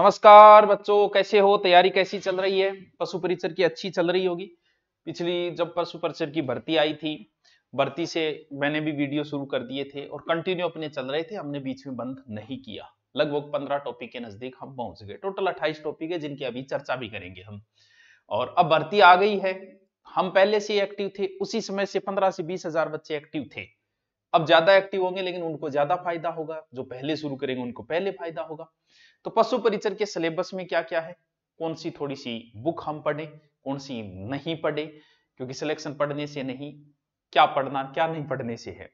नमस्कार बच्चों कैसे हो तैयारी कैसी चल रही है पशु परिचर की अच्छी चल रही होगी पिछली जब पशु परिचर की भर्ती आई थी भर्ती से मैंने भी वीडियो शुरू कर दिए थे और कंटिन्यू अपने चल रहे थे हमने बीच में बंद नहीं किया लगभग पंद्रह टॉपिक के नजदीक हम पहुंच गए टोटल अट्ठाईस टॉपिक है जिनकी अभी चर्चा भी करेंगे हम और अब भर्ती आ गई है हम पहले से एक्टिव थे उसी समय से पंद्रह से बीस हजार बच्चे एक्टिव थे अब ज्यादा एक्टिव होंगे लेकिन उनको ज्यादा फायदा होगा जो पहले शुरू करेंगे उनको पहले फायदा होगा तो पशु परिचर के सिलेबस में क्या क्या है कौन सी थोड़ी सी बुक हम पढ़े कौन सी नहीं पढ़े क्योंकि सिलेक्शन पढ़ने से नहीं क्या पढ़ना क्या नहीं पढ़ने से है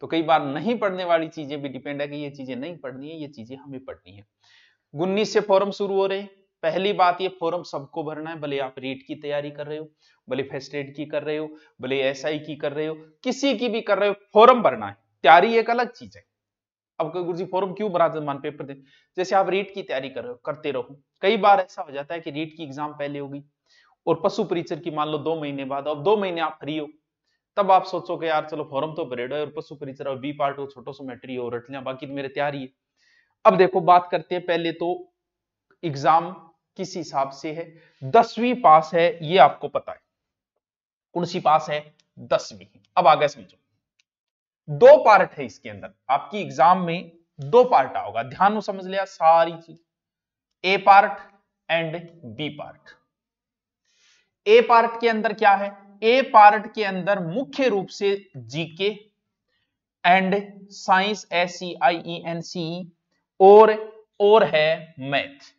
तो कई बार नहीं पढ़ने वाली चीजें भी डिपेंड है कि ये चीजें नहीं पढ़नी है ये चीजें हमें पढ़नी है उन्नीस से फॉर्म शुरू हो रहे हैं पहली बात ये फॉर्म सबको भरना है भले आप रीट की तैयारी कर रहे हो भले फर्स्ट एड की कर रहे हो भले एसआई की कर रहे हो किसी की भी कर रहे हो फॉर्म भरना है तैयारी एक अलग चीज है अब गुरु जी फॉर्म क्यों भरा जमान पेपर दे जैसे आप रीट की तैयारी कर रहे हो करते रहो कई बार ऐसा हो जाता है कि रीट की एग्जाम पहले होगी और पशु परिचर की मान लो दो महीने बाद अब दो महीने आप फ्री हो तब आप सोचो कि यार चलो फॉर्म तो भरे और पशु परिचर और बी पार्ट हो छोटो सो मैट्री हो रटलियां बाकी मेरे तैयारी है अब देखो बात करते हैं पहले तो एग्जाम किस हिसाब से है दसवीं पास है ये आपको पता है कौन सी पास है दसवीं अब आगे समझो दो पार्ट है इसके अंदर आपकी एग्जाम में दो पार्ट आओगा ध्यान समझ लिया सारी चीज A part and B part A part के अंदर क्या है ए पार्ट के अंदर मुख्य रूप से GK and science S C I E N C और और है मैथ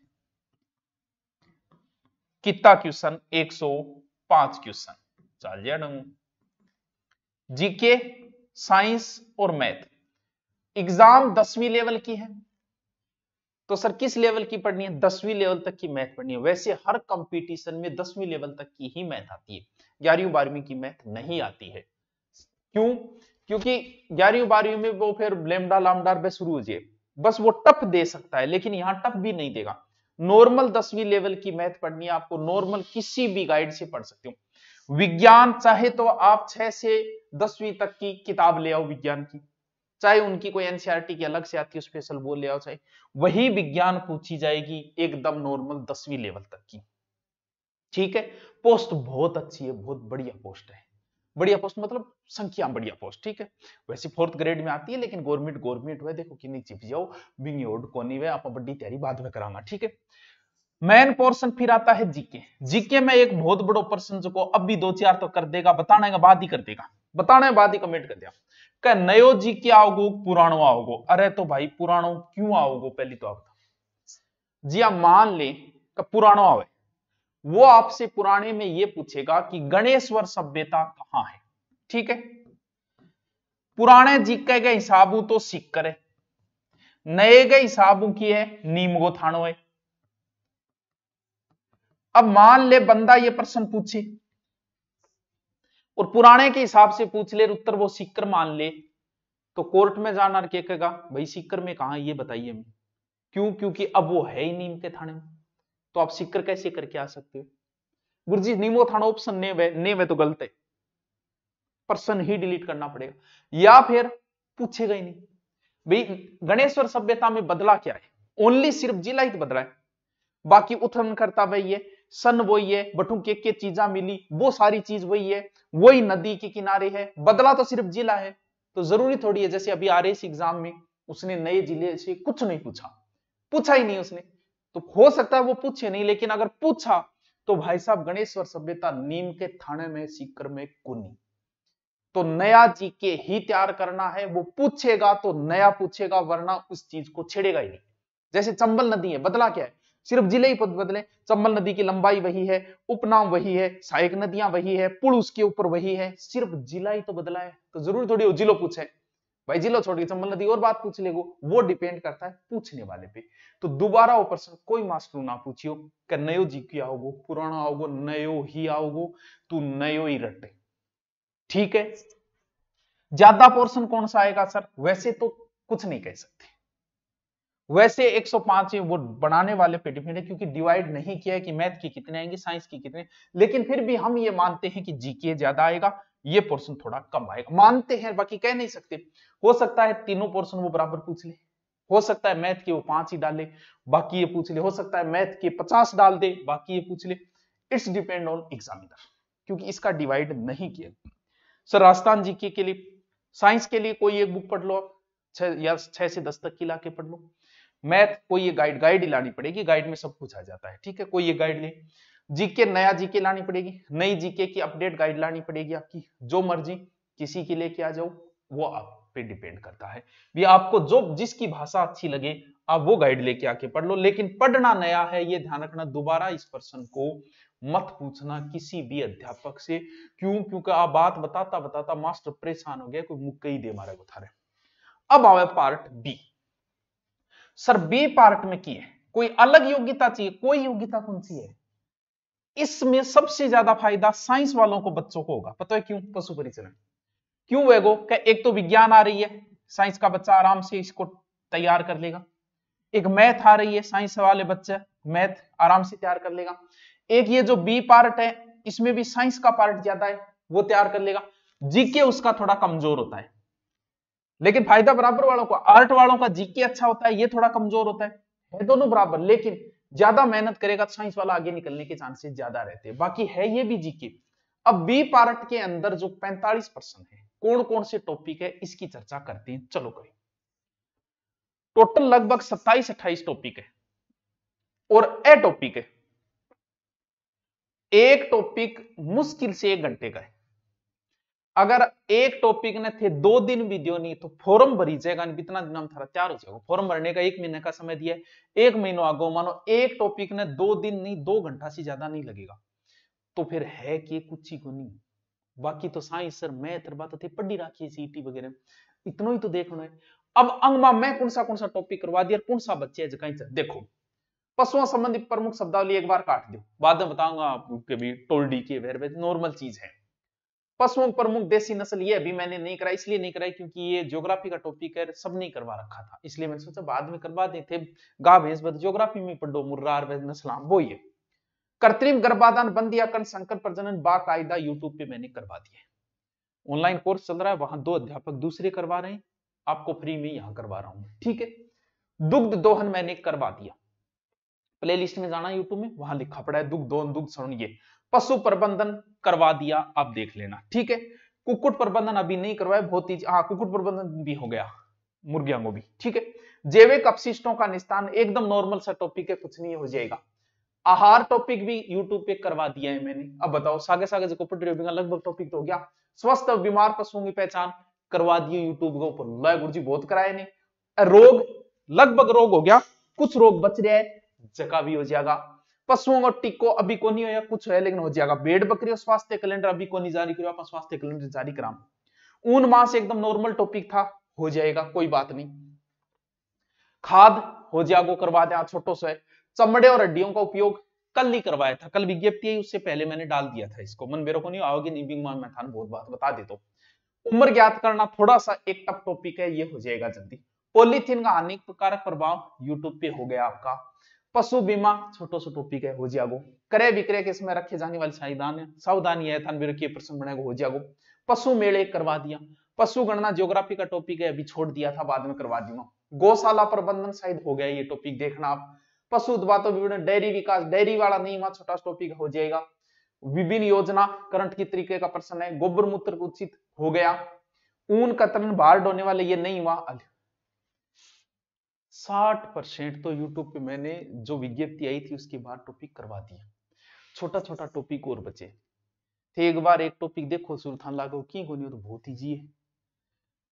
कितना क्वेश्चन 105 क्वेश्चन चल जाए डंगू जीके साइंस और मैथ एग्जाम दसवीं लेवल की है तो सर किस लेवल की पढ़नी है दसवीं लेवल तक की मैथ पढ़नी है वैसे हर कंपटीशन में दसवीं लेवल तक की ही मैथ आती है ग्यारहवीं बारहवीं की मैथ नहीं आती है क्यों क्योंकि ग्यारहवीं बारहवीं में वो फिर लेमडा लामडा शुरू हो जाए बस वो टफ दे सकता है लेकिन यहां टफ भी नहीं देगा नॉर्मल दसवीं लेवल की मैथ पढ़नी है आपको नॉर्मल किसी भी गाइड से पढ़ सकते हो विज्ञान चाहे तो आप छह से दसवीं तक की किताब ले आओ विज्ञान की चाहे उनकी कोई एनसीआरटी e की अलग से आती है स्पेशल वो ले आओ चाहे वही विज्ञान पूछी जाएगी एकदम नॉर्मल दसवीं लेवल तक की ठीक है पोस्ट बहुत अच्छी है बहुत बढ़िया पोस्ट है बढ़िया पोस्ट मतलब संख्या बढ़िया पोस्ट ठीक है वैसे फोर्थ ग्रेड में आती है लेकिन गवर्नमेंट गवर्नमेंट हुआ देखो कि नहीं चिप जाओ बिंग कोनी वे आप बड़ी तैयारी बाद में कराना ठीक है मेन पोर्शन फिर आता है जीके जीके में एक बहुत बड़ो पर्सन जो को अब भी दो चार तो कर देगा बताने के बाद ही कर देगा बताने बाद ही कमेंट कर दिया क्या नयो जीके आओगो पुराणो आओगो अरे तो भाई पुराणो क्यों आओगो पहली तो आप जी आप हाँ, मान ले पुराणो आवे वो आपसे पुराने में ये पूछेगा कि गणेश्वर सभ्यता कहां है ठीक है पुराने जिक्के के हिसाब तो सिक्कर है नए के हिसाब की है नीमगो थानो है अब मान ले बंदा ये प्रश्न पूछे और पुराने के हिसाब से पूछ ले उत्तर वो सिक्कर मान ले तो कोर्ट में जाना क्या कहेगा भाई सिक्कर में कहा ये बताइए क्यों क्योंकि अब वो है ही नीम के थाने में तो आप सीकर कैसे करके आ सकते हो गुरु जी नीमो ऑप्शन ने वे ने वे तो गलत है पर्सन ही डिलीट करना पड़ेगा या फिर पूछेगा ही नहीं भाई गणेश्वर सभ्यता में बदला क्या है ओनली सिर्फ जिला ही तो बदला है बाकी उत्थन करता वही है सन वही है बटू के के चीजा मिली वो सारी चीज वही है वही नदी के किनारे है बदला तो सिर्फ जिला है तो जरूरी थोड़ी है जैसे अभी आर एग्जाम e में उसने नए जिले से कुछ नहीं पूछा पूछा ही नहीं उसने तो हो सकता है वो पूछे नहीं लेकिन अगर पूछा तो भाई साहब गणेश्वर सभ्यता नीम के थाने में सीकर में कुनी तो नया जी के ही तैयार करना है वो पूछेगा तो नया पूछेगा वरना उस चीज को छेड़ेगा ही नहीं जैसे चंबल नदी है बदला क्या है सिर्फ जिले ही पद बदले चंबल नदी की लंबाई वही है उपनाम वही है सहायक नदियां वही है पुल उसके ऊपर वही है सिर्फ जिला ही तो बदला है तो जरूर थोड़ी जिलो पूछे भाई जिला छोड़ के चंबल नदी और बात पूछ लेगो वो डिपेंड करता है पूछने वाले पे तो दोबारा वो प्रश्न कोई मास्टर ना पूछियो क्या नयो जी की आओगो पुराना आओगो नयो ही आओगो तू नयो ही रटे ठीक है ज्यादा पोर्शन कौन सा आएगा सर वैसे तो कुछ नहीं कह सकते वैसे 105 ये वो बनाने वाले पे डिपेंड है क्योंकि डिवाइड नहीं किया है कि मैथ की कितने आएंगे साइंस की कितने लेकिन फिर भी हम ये मानते हैं कि जीके ज्यादा आएगा ये पोर्शन थोड़ा कम आएगा मानते हैं बाकी कह नहीं सकते हो सकता है तीनों पोर्शन वो बराबर पूछ ले हो सकता है मैथ के वो पांच ही डाले बाकी ये पूछ ले हो सकता है मैथ के पचास डाल दे बाकी ये पूछ ले इट्स डिपेंड ऑन एग्जामिनर क्योंकि इसका डिवाइड नहीं किया सर राजस्थान जीके के लिए साइंस के लिए कोई एक बुक पढ़ लो आप या छह से दस तक की लाके पढ़ लो मैथ कोई ये गाइड गाइड ही लानी पड़ेगी गाइड में सब कुछ आ जाता है ठीक है कोई ये गाइड ले जीके नया जीके लानी पड़ेगी नई जीके की अपडेट गाइड लानी पड़ेगी आपकी जो मर्जी किसी की लेके आ जाओ वो आप पे डिपेंड करता है भी आपको जो जिसकी भाषा अच्छी लगे आप वो गाइड लेके आके पढ़ लो लेकिन पढ़ना नया है ये ध्यान रखना दोबारा इस पर्सन को मत पूछना किसी भी अध्यापक से क्यों क्योंकि आप बात बताता बताता मास्टर परेशान हो गया कोई मुक्का ही दे मारे बता रहे अब आवे part B sir B part में की है कोई अलग योग्यता चाहिए कोई योग्यता कौन सी है इसमें सबसे ज्यादा फायदा साइंस वालों को बच्चों को होगा पता है क्यों पशु परिचरण क्यों वेगो क्या एक तो विज्ञान आ रही है साइंस का बच्चा आराम से इसको तैयार कर लेगा एक मैथ आ रही है साइंस वाले बच्चे मैथ आराम से तैयार कर लेगा एक ये जो बी पार्ट है इसमें भी साइंस का पार्ट ज्यादा है वो तैयार कर लेगा जीके उसका थोड़ा कमजोर होता है लेकिन फायदा बराबर वालों का आर्ट वालों का जीके अच्छा होता है ये थोड़ा कमजोर होता है दोनों बराबर लेकिन ज्यादा मेहनत करेगा तो साइंस वाला आगे निकलने के चांसेस ज्यादा रहते हैं बाकी है ये भी जीके अब बी पार्ट के अंदर जो 45 परसेंट है कौन कौन से टॉपिक है इसकी चर्चा करते हैं चलो करें टोटल लगभग 27 28 टॉपिक है और ए टॉपिक है एक टॉपिक मुश्किल से एक घंटे का है अगर एक टॉपिक ने थे दो दिन भी नहीं तो फॉर्म भरी जाएगा कितना दिन हम थारा तैयार हो जाएगा फॉर्म भरने का एक महीने का समय दिया एक महीनों आगो मानो एक टॉपिक ने दो दिन नहीं दो घंटा से ज्यादा नहीं लगेगा तो फिर है कि कुछ ही को नहीं बाकी तो साइंस सर मैथ बात थे पढ़ी राखी है सीटी वगैरह इतना ही तो देखना है अब अंगमा मैं कौन सा कौन सा टॉपिक करवा दिया कौन सा बच्चे है जगह देखो पशुओं संबंधी प्रमुख शब्दावली एक बार काट दो बाद में बताऊंगा कभी टोल्डी की नॉर्मल चीज है पशुओं प्रमुख देसी नस्ल ये अभी मैंने नहीं करा इसलिए नहीं कराई क्योंकि ये ज्योग्राफी का टॉपिक है सब नहीं करवा रखा था इसलिए मैंने सोचा बाद में करवा देते गा भैंस बद ज्योग्राफी में पढ़ो मुर्रार नस्लाम वो ये कृत्रिम गर्भाधान बंदियाकरण संकर प्रजनन बाकायदा यूट्यूब पे मैंने करवा दिया ऑनलाइन कोर्स चल रहा है वहां दो अध्यापक दूसरे करवा रहे हैं आपको फ्री में यहां करवा रहा हूं ठीक है दुग्ध दोहन मैंने करवा दिया प्लेलिस्ट में जाना यूट्यूब में वहां लिखा पड़ा है दुग्ध दोहन दुग्ध सरण ये पशु प्रबंधन करवा दिया आप देख लेना ठीक है कुकुट प्रबंधन अभी नहीं करवाया बहुत ही हाँ कुकुट प्रबंधन भी हो गया मुर्गियों को भी ठीक है जैविक अपशिष्टों का निस्तान एकदम नॉर्मल सा टॉपिक है कुछ नहीं हो जाएगा आहार टॉपिक भी यूट्यूब पे करवा दिया है मैंने अब बताओ सागे सागे लगभग टॉपिक तो हो गया स्वस्थ और बीमार पशुओं की पहचान करवा दिए यूट्यूब के ऊपर लय गुरु जी बहुत कराए ने रोग लगभग रोग हो गया कुछ रोग बच रहे हैं जका भी हो जाएगा पशुओं और टीको अभी को नहीं होया कुछ है लेकिन हो जाएगा बेड बकरी और स्वास्थ्य कैलेंडर अभी को नहीं जारी करो अपन स्वास्थ्य कैलेंडर जारी करा ऊन मास एकदम नॉर्मल टॉपिक था हो जाएगा कोई बात नहीं खाद हो जाएगा करवा दिया छोटो सा चमड़े और हड्डियों का उपयोग कल नहीं करवाया था कल विज्ञप्ति आई उससे पहले मैंने डाल दिया था इसको मन मेरे को नहीं आओगे नहीं मैं था बहुत बात बता दे तो उम्र ज्ञात करना थोड़ा सा एक टफ टॉपिक है ये हो जाएगा जल्दी पॉलीथिन का हानिकारक प्रभाव यूट्यूब पे हो गया आपका पशु बीमा छोटो सो टॉपिक है हो जागो क्रय विक्रय के इसमें रखे जाने वाले सावधान है सावधानी है थान के प्रश्न बनाएगा हो जागो पशु मेले करवा दिया पशु गणना ज्योग्राफी का टॉपिक है अभी छोड़ दिया था बाद में करवा दूंगा गौशाला प्रबंधन शायद हो गया ये टॉपिक देखना आप पशु उत्पादों विभिन्न डेयरी विकास डेयरी वाला नहीं हुआ छोटा टॉपिक हो जाएगा विभिन्न योजना करंट की तरीके का प्रश्न है गोबर मूत्र उचित हो गया ऊन कतरन बाढ़ होने वाले ये नहीं हुआ 60 परसेंट तो यूट्यूब पे मैंने जो विज्ञप्ति आई थी उसके बाद टॉपिक करवा दिया छोटा छोटा टॉपिक और बचे थे एक बार एक टॉपिक देखो सुरथान लागो की होनी और बहुत ईजी है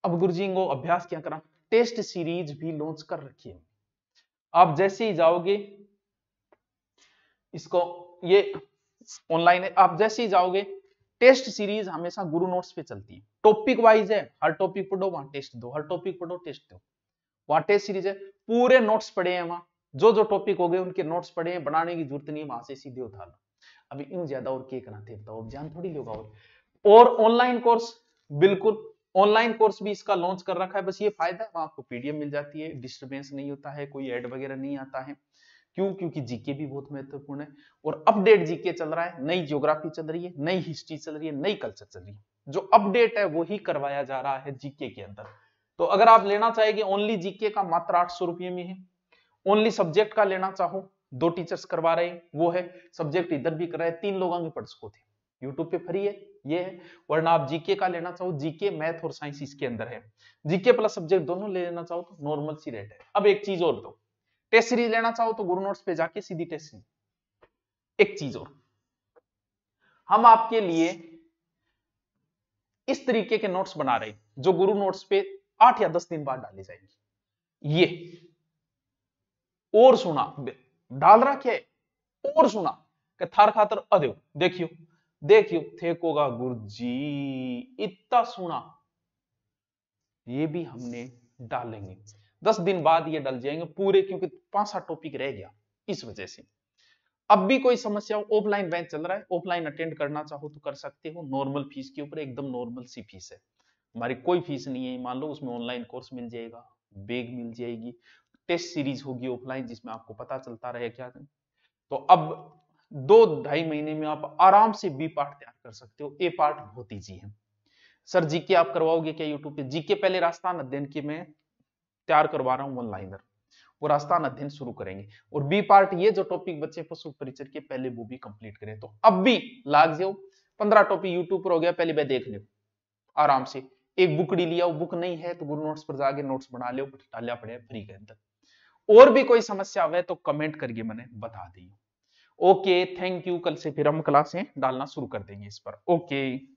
अब गुरु जी को अभ्यास क्या करा टेस्ट सीरीज भी लॉन्च कर रखी है आप जैसे ही जाओगे इसको ये ऑनलाइन है आप जैसे ही जाओगे टेस्ट सीरीज हमेशा गुरु नोट्स पे चलती है टॉपिक वाइज है हर टॉपिक पढ़ो वहां टेस्ट दो हर टॉपिक पढ़ो टेस्ट दो वाट ए सीरीज है पूरे नोट्स पड़े हैं वहां जो जो टॉपिक हो गए उनके नोट्स पड़े हैं बनाने की जरूरत नहीं वहां से सीधे उठा लो अभी इन ज्यादा और क्या कराते बताओ अब जान थोड़ी लोग और ऑनलाइन कोर्स बिल्कुल ऑनलाइन कोर्स भी इसका लॉन्च कर रखा है बस ये फायदा है वहां आपको पीडीएफ मिल जाती है डिस्टर्बेंस नहीं होता है कोई एड वगैरह नहीं आता है क्यों क्योंकि जीके भी बहुत महत्वपूर्ण है और अपडेट जीके चल रहा है नई ज्योग्राफी चल रही है नई हिस्ट्री चल रही है नई कल्चर चल रही है जो अपडेट है वो ही करवाया जा रहा है जीके के अंदर तो अगर आप लेना चाहेंगे ओनली जीके का मात्र आठ सौ रुपये में है ओनली सब्जेक्ट का लेना चाहो दो टीचर्स करवा रहे हैं वो है सब्जेक्ट इधर भी कर रहे हैं तीन के पढ़ सको थे यूट्यूब पे फ्री है ये है वरना आप जीके का लेना चाहो जीके मैथ और साइंस इसके अंदर है जीके प्लस सब्जेक्ट दोनों ले लेना चाहो तो नॉर्मल सी रेट है अब एक चीज और दो टेस्ट सीरीज लेना चाहो तो गुरु नोट्स पे जाके सीधी टेस्ट सीरीज एक चीज और हम आपके लिए इस तरीके के नोट्स बना रहे हैं जो गुरु नोट्स पे आठ या दस दिन बाद डाली जाएगी ये और सुना डाल रहा क्या है और सुना कि थार खातर अदेव देखियो देखियो गुरु जी इतना सुना ये भी हमने डालेंगे दस दिन बाद ये डल जाएंगे पूरे क्योंकि पांच सात टॉपिक रह गया इस वजह से अब भी कोई समस्या हो ऑफलाइन बैच चल रहा है ऑफलाइन अटेंड करना चाहो तो कर सकते हो नॉर्मल फीस के ऊपर एकदम नॉर्मल सी फीस है हमारी कोई फीस नहीं है मान लो उसमें ऑनलाइन कोर्स मिल जाएगा बैग मिल जाएगी टेस्ट सीरीज होगी ऑफलाइन जिसमें आपको पता चलता रहे क्या तो अब दो ढाई महीने में आप आराम से बी पार्ट तैयार कर सकते हो ए पार्ट बहुत ईजी है सर जीके आप करवाओगे क्या यूट्यूब पे जीके पहले राजस्थान अध्ययन की मैं तैयार करवा रहा हूँ ऑनलाइनर वो राजस्थान अध्ययन शुरू करेंगे और बी पार्ट ये जो टॉपिक बच्चे पशु परिचर के पहले वो भी कंप्लीट करें तो अब भी लाग जाओ पंद्रह टॉपिक यूट्यूब पर हो गया पहले मैं देख ले आराम से एक बुकड़ी लिया वो बुक नहीं है तो गुरु नोट्स पर जाके नोट्स बना लियो डालिया पड़े फ्री के अंदर और भी कोई समस्या आवे तो कमेंट करके मैंने बता दी ओके थैंक यू कल से फिर हम क्लासें डालना शुरू कर देंगे इस पर ओके